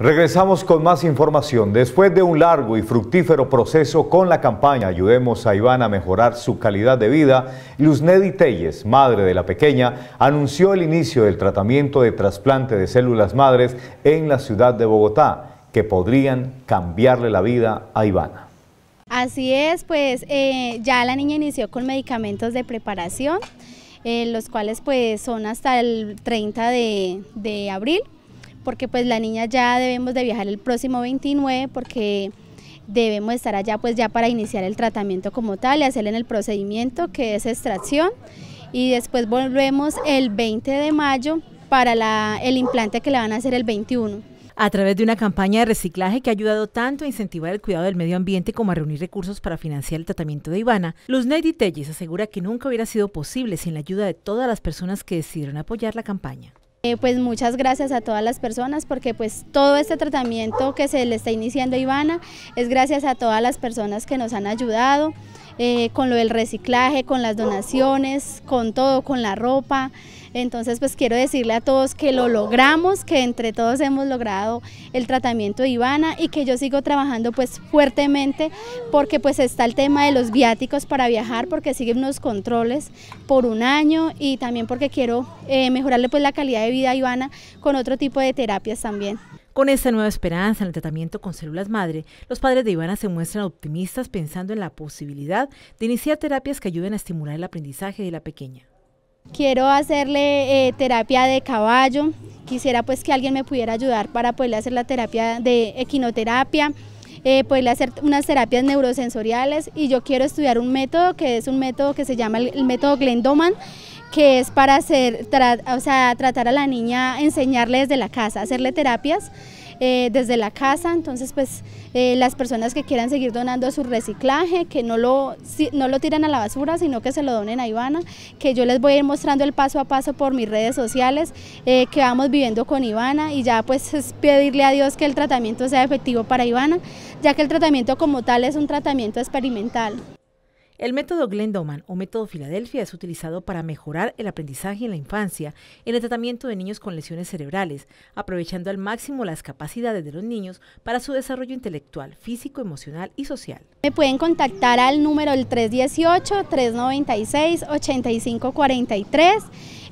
Regresamos con más información. Después de un largo y fructífero proceso con la campaña Ayudemos a Ivana a mejorar su calidad de vida, Luznedi Telles, madre de la pequeña, anunció el inicio del tratamiento de trasplante de células madres en la ciudad de Bogotá, que podrían cambiarle la vida a Ivana. Así es, pues eh, ya la niña inició con medicamentos de preparación, eh, los cuales pues son hasta el 30 de abril porque pues la niña ya debemos de viajar el próximo 29 porque debemos estar allá pues ya para iniciar el tratamiento como tal y hacerle el procedimiento que es extracción y después volvemos el 20 de mayo para el implante que le van a hacer el 21 a través de una campaña de reciclaje que ha ayudado tanto a incentivar el cuidado del medio ambiente como a reunir recursos para financiar el tratamiento de Ivana, Luz Neidy Telles asegura que nunca hubiera sido posible sin la ayuda de todas las personas que decidieron apoyar la campaña. Eh, pues muchas gracias a todas las personas porque pues todo este tratamiento que se le está iniciando a Ivana es gracias a todas las personas que nos han ayudado. Eh, con lo del reciclaje, con las donaciones, con todo, con la ropa. Entonces pues quiero decirle a todos que lo logramos, que entre todos hemos logrado el tratamiento de Ivana y que yo sigo trabajando pues fuertemente porque pues está el tema de los viáticos para viajar porque siguen unos controles por un año y también porque quiero eh, mejorarle pues la calidad de vida a Ivana con otro tipo de terapias también. Con esta nueva esperanza en el tratamiento con células madre, los padres de Ivana se muestran optimistas pensando en la posibilidad de iniciar terapias que ayuden a estimular el aprendizaje de la pequeña. Quiero hacerle eh, terapia de caballo, quisiera pues que alguien me pudiera ayudar para poderle hacer la terapia de equinoterapia, eh, poderle hacer unas terapias neurosensoriales y yo quiero estudiar un método que es un método que se llama el método Glendoman, que es para hacer, o sea, tratar a la niña, enseñarle desde la casa, hacerle terapias eh, desde la casa, entonces pues eh, las personas que quieran seguir donando su reciclaje, que no lo, no lo tiran a la basura, sino que se lo donen a Ivana, que yo les voy a ir mostrando el paso a paso por mis redes sociales, eh, que vamos viviendo con Ivana y ya pues es pedirle a Dios que el tratamiento sea efectivo para Ivana, ya que el tratamiento como tal es un tratamiento experimental. El método Glendoman o método Filadelfia es utilizado para mejorar el aprendizaje en la infancia en el tratamiento de niños con lesiones cerebrales, aprovechando al máximo las capacidades de los niños para su desarrollo intelectual, físico, emocional y social. Me pueden contactar al número 318-396-8543.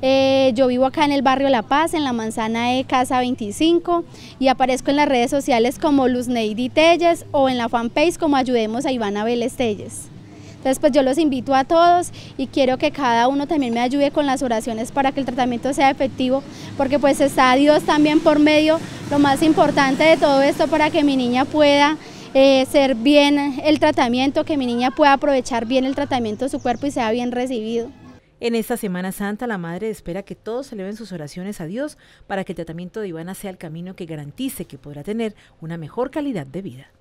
Eh, yo vivo acá en el barrio La Paz, en la manzana de Casa 25 y aparezco en las redes sociales como Luz Neidi Telles o en la fanpage como Ayudemos a Ivana Vélez Telles. Entonces pues yo los invito a todos y quiero que cada uno también me ayude con las oraciones para que el tratamiento sea efectivo, porque pues está Dios también por medio, lo más importante de todo esto para que mi niña pueda eh, ser bien el tratamiento, que mi niña pueda aprovechar bien el tratamiento de su cuerpo y sea bien recibido. En esta Semana Santa, la Madre espera que todos eleven sus oraciones a Dios para que el tratamiento de Ivana sea el camino que garantice que podrá tener una mejor calidad de vida.